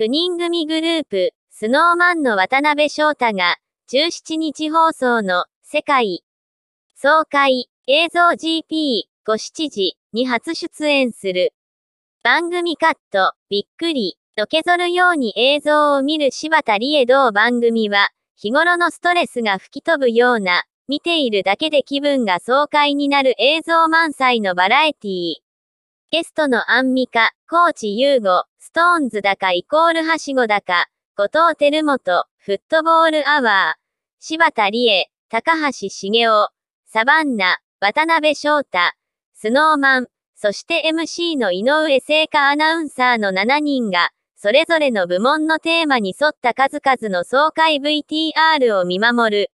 9人組グループ、スノーマンの渡辺翔太が、17日放送の、世界、総会、映像 GP、5 7時に初出演する。番組カット、びっくり、のけぞるように映像を見る柴田理恵同番組は、日頃のストレスが吹き飛ぶような、見ているだけで気分が爽快になる映像満載のバラエティー。ゲストのアンミカ、コーチユーゴ、ストーンズだかイコールはしごだか、後藤輝元、フットボールアワー、柴田理恵、高橋茂雄、サバンナ、渡辺翔太、スノーマン、そして MC の井上聖火アナウンサーの7人が、それぞれの部門のテーマに沿った数々の爽快 VTR を見守る。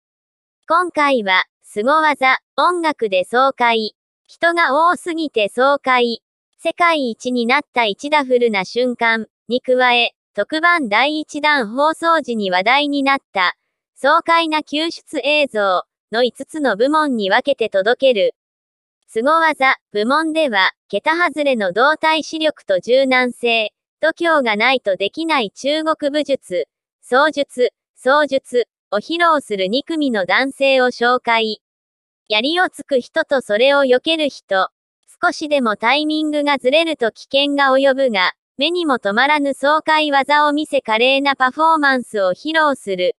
今回は、凄技、音楽で爽快。人が多すぎて爽快。世界一になった一ダフルな瞬間に加え、特番第1弾放送時に話題になった、爽快な救出映像の5つの部門に分けて届ける。凄技部門では、桁外れの動体視力と柔軟性、度胸がないとできない中国武術、創術、創術を披露する2組の男性を紹介。槍をつく人とそれを避ける人、少しでもタイミングがずれると危険が及ぶが、目にも止まらぬ爽快技を見せ華麗なパフォーマンスを披露する。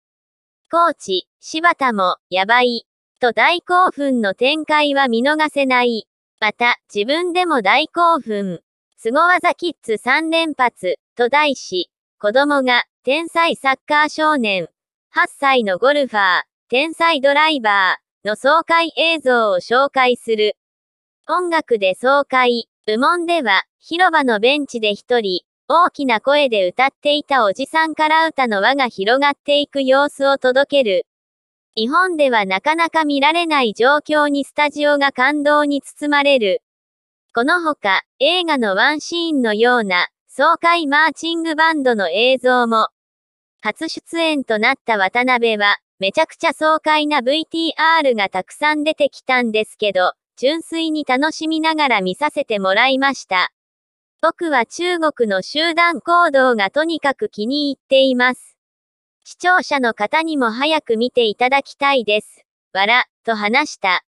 コーチ、柴田も、やばい。と大興奮の展開は見逃せない。また、自分でも大興奮。凄技キッズ3連発、と題し、子供が、天才サッカー少年、8歳のゴルファー、天才ドライバー、の爽快映像を紹介する。音楽で爽快、部門では、広場のベンチで一人、大きな声で歌っていたおじさんから歌の輪が広がっていく様子を届ける。日本ではなかなか見られない状況にスタジオが感動に包まれる。このほか、映画のワンシーンのような、爽快マーチングバンドの映像も、初出演となった渡辺は、めちゃくちゃ爽快な VTR がたくさん出てきたんですけど、純粋に楽しみながら見させてもらいました。僕は中国の集団行動がとにかく気に入っています。視聴者の方にも早く見ていただきたいです。わら、と話した。